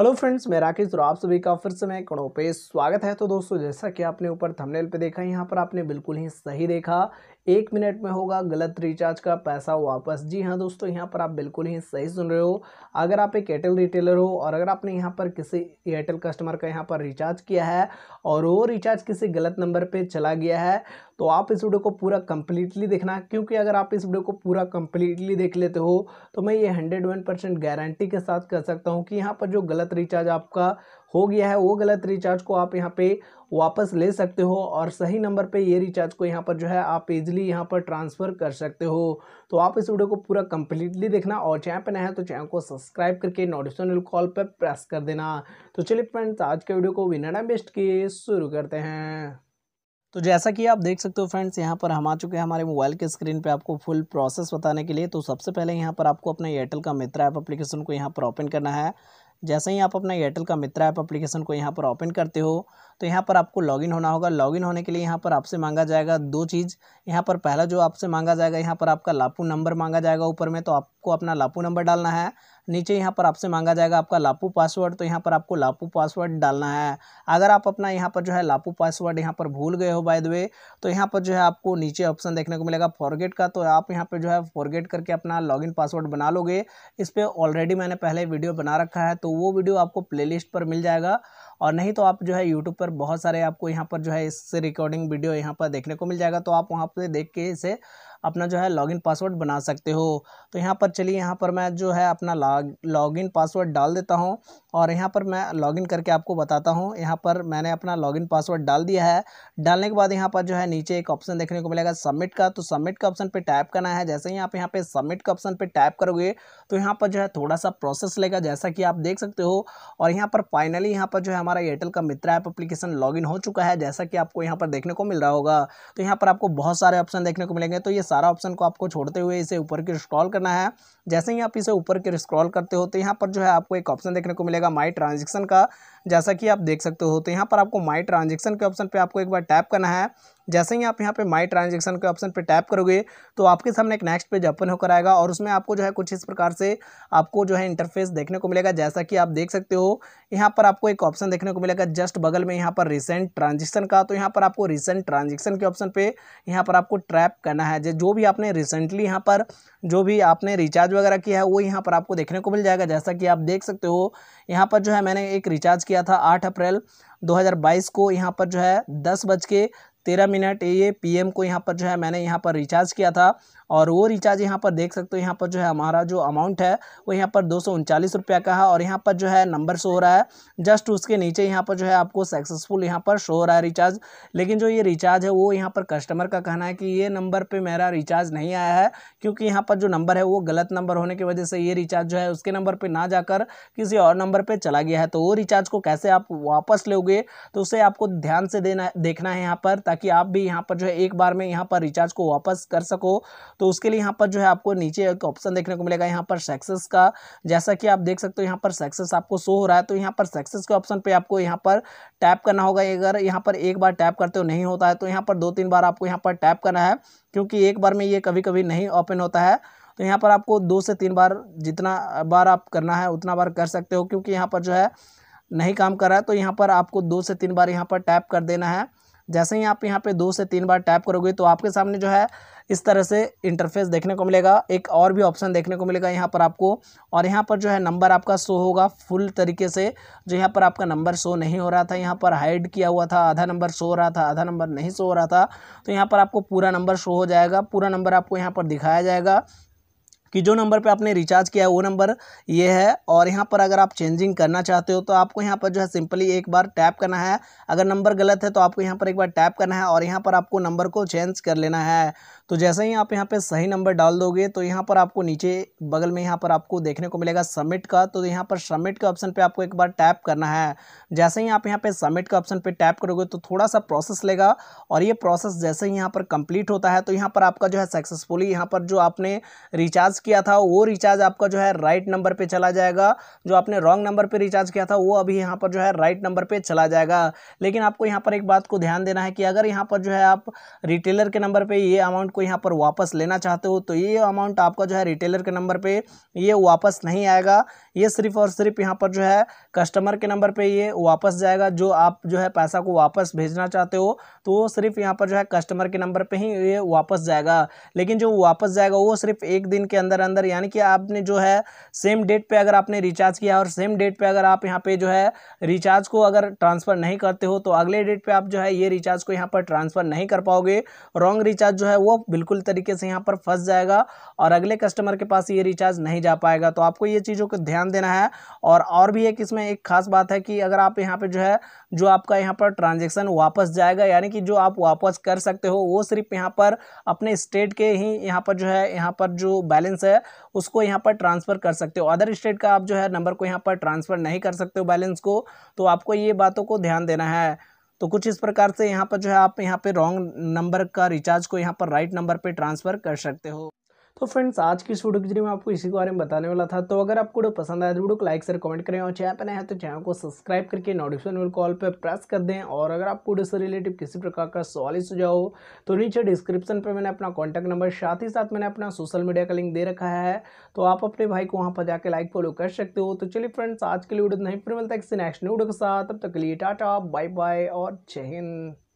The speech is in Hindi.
हेलो फ्रेंड्स मैं राकेश और आप सभी का फिर से मैं कणों पे स्वागत है तो दोस्तों जैसा कि आपने ऊपर थंबनेल पे देखा यहाँ पर आपने बिल्कुल ही सही देखा एक मिनट में होगा गलत रिचार्ज का पैसा वापस जी हाँ दोस्तों यहाँ पर आप बिल्कुल ही सही सुन रहे हो अगर आप एक एयरटेल रिटेलर हो और अगर आपने यहाँ पर किसी एयरटेल कस्टमर का यहाँ पर रिचार्ज किया है और वो रिचार्ज किसी गलत नंबर पर चला गया है तो आप इस वीडियो को पूरा कंप्लीटली देखना क्योंकि अगर आप इस वीडियो को पूरा कंप्लीटली देख लेते हो तो मैं ये हंड्रेड वन परसेंट गारंटी के साथ कह सकता हूँ कि यहाँ पर जो गलत रिचार्ज आपका हो गया है वो गलत रिचार्ज को आप यहाँ पे वापस ले सकते हो और सही नंबर पे ये रिचार्ज को यहाँ पर जो है आप इजिली यहाँ पर ट्रांसफ़र कर सकते हो तो आप इस वीडियो को पूरा कंप्लीटली देखना और चैनल पर नया है तो चैनल को सब्सक्राइब करके नोटिफिकेशन कॉल पर प्रेस कर देना तो चलिए फ्रेंड्स आज के वीडियो को विनाडा बेस्ट के शुरू करते हैं तो जैसा कि आप देख सकते हो फ्रेंड्स यहाँ पर हम आ चुके हैं हमारे मोबाइल के स्क्रीन पे आपको फुल प्रोसेस बताने के लिए तो सबसे पहले यहाँ पर आपको अपने एयरटेल का मित्रा ऐप एप्लीकेशन को यहाँ पर ओपन करना है जैसे ही आप अपना एयरटेल का मित्र ऐप एप्लीकेशन को यहाँ पर ओपन करते हो तो यहाँ पर आपको लॉगिन होना होगा लॉगिन होने के लिए यहाँ पर आपसे मांगा जाएगा दो चीज़ यहाँ पर पहला जो आपसे मांगा जाएगा यहाँ पर आपका लापू नंबर मांगा जाएगा ऊपर में तो आपको अपना लापू नंबर डालना है नीचे यहाँ पर आपसे मांगा जाएगा आपका लापू पासवर्ड तो यहाँ पर आपको लापू पासवर्ड डालना है अगर आप अपना यहाँ पर जो है लापू पासवर्ड यहाँ पर भूल गए हो बाय द वे तो यहाँ पर जो है आपको नीचे ऑप्शन देखने को मिलेगा फॉरगेट का तो आप यहाँ पर जो है फॉरगेट करके अपना लॉग पासवर्ड बना लोगे इस पर ऑलरेडी मैंने पहले वीडियो बना रखा है तो वो वीडियो आपको प्लेलिस्ट पर मिल जाएगा और नहीं तो आप जो है यूट्यूब पर बहुत सारे आपको यहाँ पर जो है इससे रिकॉर्डिंग वीडियो यहाँ पर देखने को मिल जाएगा तो आप वहाँ पर देख के इसे अपना जो है लॉगिन पासवर्ड बना सकते हो तो यहाँ पर चलिए यहाँ पर मैं जो है अपना लॉग लॉगिन पासवर्ड डाल देता हूँ और यहाँ पर मैं लॉगिन करके आपको बताता हूँ यहाँ पर मैंने अपना लॉगिन पासवर्ड डाल दिया है डालने के बाद यहाँ पर जो है नीचे एक ऑप्शन देखने को मिलेगा सबमिट का तो सबमिट का ऑप्शन पर टाइप करना है जैसे ही आप यहाँ पर सबमिट का ऑप्शन पर टाइप करोगे तो यहाँ पर जो है थोड़ा सा प्रोसेस लेगा जैसा कि आप देख सकते हो और यहाँ पर फाइनली यहाँ पर जो है हमारा एयरटेल का मित्र ऐप एप्लीकेशन लॉगिन हो चुका है जैसा कि आपको यहाँ पर देखने को मिल रहा होगा तो यहाँ पर आपको बहुत सारे ऑप्शन देखने को मिलेंगे तो ये सारा ऑप्शन को आपको छोड़ते हुए इसे ऊपर की स्क्रॉल करना है जैसे ही आप इसे ऊपर की स्क्रॉल करते हो तो यहाँ पर जो है आपको एक ऑप्शन देखने को मिलेगा माई ट्रांजेक्शन का जैसा कि आप देख सकते हो तो यहाँ पर आपको माई ट्रांजेक्शन के ऑप्शन पर आपको एक बार टैप करना है जैसे ही आप यहाँ पे माई ट्रांजेक्शन के ऑप्शन पे टैप करोगे तो आपके सामने एक नेक्स्ट पेज ओपन होकर आएगा और उसमें आपको जो है कुछ इस प्रकार से आपको जो है इंटरफेस देखने को मिलेगा जैसा कि आप देख सकते हो यहाँ पर आपको एक ऑप्शन देखने को मिलेगा जस्ट बगल में यहाँ पर रिसेंट ट्रांजेक्शन का तो यहाँ पर आपको रिसेंट ट्रांजेक्शन के ऑप्शन पर यहाँ पर आपको ट्रैप करना है जो भी आपने रिसेंटली यहाँ पर जो भी आपने रिचार्ज वगैरह किया है वो यहाँ पर आपको देखने को मिल जाएगा जैसा कि आप देख सकते हो यहाँ पर जो है मैंने एक रिचार्ज किया था आठ अप्रैल 2022 को यहाँ पर जो है दस बज के तेरह मिनट ये पीएम को यहाँ पर जो है मैंने यहाँ पर रिचार्ज किया था और वो रिचार्ज यहाँ पर देख सकते हो यहाँ पर जो है हमारा जो अमाउंट है वो यहाँ पर दो सौ रुपया का है और यहाँ पर जो है नंबर शो हो रहा है जस्ट उसके नीचे यहाँ पर जो है आपको सक्सेसफुल यहाँ पर शो हो रहा है रिचार्ज लेकिन जो ये रिचार्ज है वो यहाँ पर कस्टमर का कहना है कि ये नंबर पर मेरा रिचार्ज नहीं आया है क्योंकि यहाँ पर जो नंबर है वो गलत नंबर होने की वजह से ये रिचार्ज जो है उसके नंबर पर ना जाकर किसी और नंबर पर चला गया है तो वो रिचार्ज को कैसे आप वापस लोगे तो उसे आपको ध्यान से देना देखना है यहाँ पर ताकि आप भी यहाँ पर जो है एक बार में यहाँ पर रिचार्ज को वापस कर सको तो उसके लिए यहाँ पर जो है आपको नीचे एक ऑप्शन देखने को मिलेगा यहाँ पर सक्सेस का जैसा कि आप देख सकते हो यहाँ पर सक्सेस आपको शो हो रहा है तो यहाँ पर सक्सेस के ऑप्शन पर आपको यहाँ पर टैप करना होगा अगर यहाँ पर एक बार टैप करते हो नहीं होता है तो यहाँ पर दो तीन बार आपको यहाँ पर टैप करना है क्योंकि एक बार में ये कभी कभी नहीं ओपन होता है तो यहाँ पर आपको दो से तीन बार जितना बार आप करना है उतना बार कर सकते हो क्योंकि यहाँ पर जो है नहीं काम कर रहा है तो यहाँ पर आपको दो से तीन बार यहाँ पर टैप कर देना है जैसे ही आप यहाँ पे दो से तीन बार टैप करोगे तो आपके सामने जो है इस तरह से इंटरफेस देखने को मिलेगा एक और भी ऑप्शन देखने को मिलेगा यहाँ पर आपको और यहाँ पर जो है नंबर आपका शो होगा फुल तरीके से जो यहाँ पर आपका नंबर शो नहीं हो रहा था यहाँ पर हाइड किया हुआ था आधा नंबर शो हो रहा था आधा नंबर नहीं शो हो रहा था तो यहाँ पर आपको पूरा नंबर शो हो जाएगा पूरा नंबर आपको यहाँ पर दिखाया जाएगा कि जो नंबर पे आपने रिचार्ज किया है वो नंबर ये है और यहाँ पर अगर आप चेंजिंग करना चाहते हो तो आपको यहाँ पर जो है सिंपली एक बार टैप करना है अगर नंबर गलत है तो आपको यहाँ पर एक बार टैप करना है और यहाँ पर आपको नंबर को चेंज कर लेना है तो जैसे ही आप यहाँ पे सही नंबर डाल दोगे तो यहाँ पर आपको नीचे बगल में यहाँ पर आपको देखने को मिलेगा सबमिट का तो यहाँ पर सबमिट के ऑप्शन पे आपको एक बार टैप करना है जैसे ही आप यहाँ पे सबमिट के ऑप्शन पे टैप करोगे तो थोड़ा सा प्रोसेस लेगा और ये प्रोसेस जैसे ही यहाँ पर कंप्लीट होता है तो यहाँ पर आपका जो है सक्सेसफुली यहाँ पर जो आपने रिचार्ज किया था वो रिचार्ज आपका जो है राइट नंबर पर चला जाएगा जो आपने रॉन्ग नंबर पर रिचार्ज किया था वो अभी यहाँ पर जो है राइट नंबर पर चला जाएगा लेकिन आपको यहाँ पर एक बात को ध्यान देना है कि अगर यहाँ पर जो है आप रिटेलर के नंबर पर ये अमाउंट आपको यहाँ पर वापस लेना चाहते हो तो ये अमाउंट आपका जो है रिटेलर के नंबर पे ये वापस नहीं आएगा ये सिर्फ और सिर्फ यहाँ पर जो है कस्टमर के नंबर पे ये वापस जाएगा जो आप जो है पैसा को वापस भेजना चाहते हो तो वो सिर्फ यहाँ पर जो है कस्टमर के नंबर पर ही ये वापस जाएगा लेकिन जो वापस जाएगा वो सिर्फ एक दिन के अंदर अंदर यानी कि आपने जो है सेम डेट पर अगर आपने रिचार्ज किया और सेम डेट पर अगर आप यहाँ पर जो है रिचार्ज को अगर ट्रांसफ़र नहीं करते हो तो अगले डेट पर आप जो है ये रिचार्ज को यहाँ पर ट्रांसफ़र नहीं कर पाओगे रॉन्ग रिचार्ज जो है वो बिल्कुल तरीके से यहाँ पर फंस जाएगा और अगले कस्टमर के पास ये रिचार्ज नहीं जा पाएगा तो आपको ये चीज़ों को ध्यान देना है और और भी एक इसमें एक खास बात है कि अगर आप यहाँ पर जो है जो आपका यहाँ पर ट्रांजेक्शन वापस जाएगा यानी कि जो आप वापस कर सकते हो वो सिर्फ यहाँ पर अपने स्टेट के ही यहाँ पर जो है यहाँ पर जो बैलेंस है उसको यहाँ पर ट्रांसफ़र कर सकते हो अदर स्टेट का आप जो है नंबर को यहाँ पर ट्रांसफ़र नहीं कर सकते हो बैलेंस को तो आपको ये बातों को ध्यान देना है तो कुछ इस प्रकार से यहाँ पर जो है आप यहाँ पे रॉन्ग नंबर का रिचार्ज को यहाँ पर राइट नंबर पे ट्रांसफ़र कर सकते हो तो फ्रेंड्स आज की इस वीडियो के जरिए मैं आपको इसी के बारे में बताने वाला था तो अगर आपको वीडियो पसंद आया तो वीडियो को लाइक से कमेंट करें और चैनल पर नया है तो चैनल को सब्सक्राइब करके नोटिफिकेशन बेल कॉल पर प्रेस कर दें और अगर आपको वीडियो से रिलेटिव किसी प्रकार का सवाल ही सुझाव हो तो नीचे डिस्क्रिप्शन पर मैंने अपना कॉन्टैक्ट नंबर साथ ही साथ मैंने अपना सोशल मीडिया का लिंक दे रखा है तो आप अपने भाई को वहाँ पर जाकर लाइक फॉलो कर सकते हो तो चलिए फ्रेंड्स आज के लिए वीडियो नहीं फिर मिलता है किसी नेक्स्ट वीडियो के साथ तब तक लिए टाटा बाय बाय और जय हिंद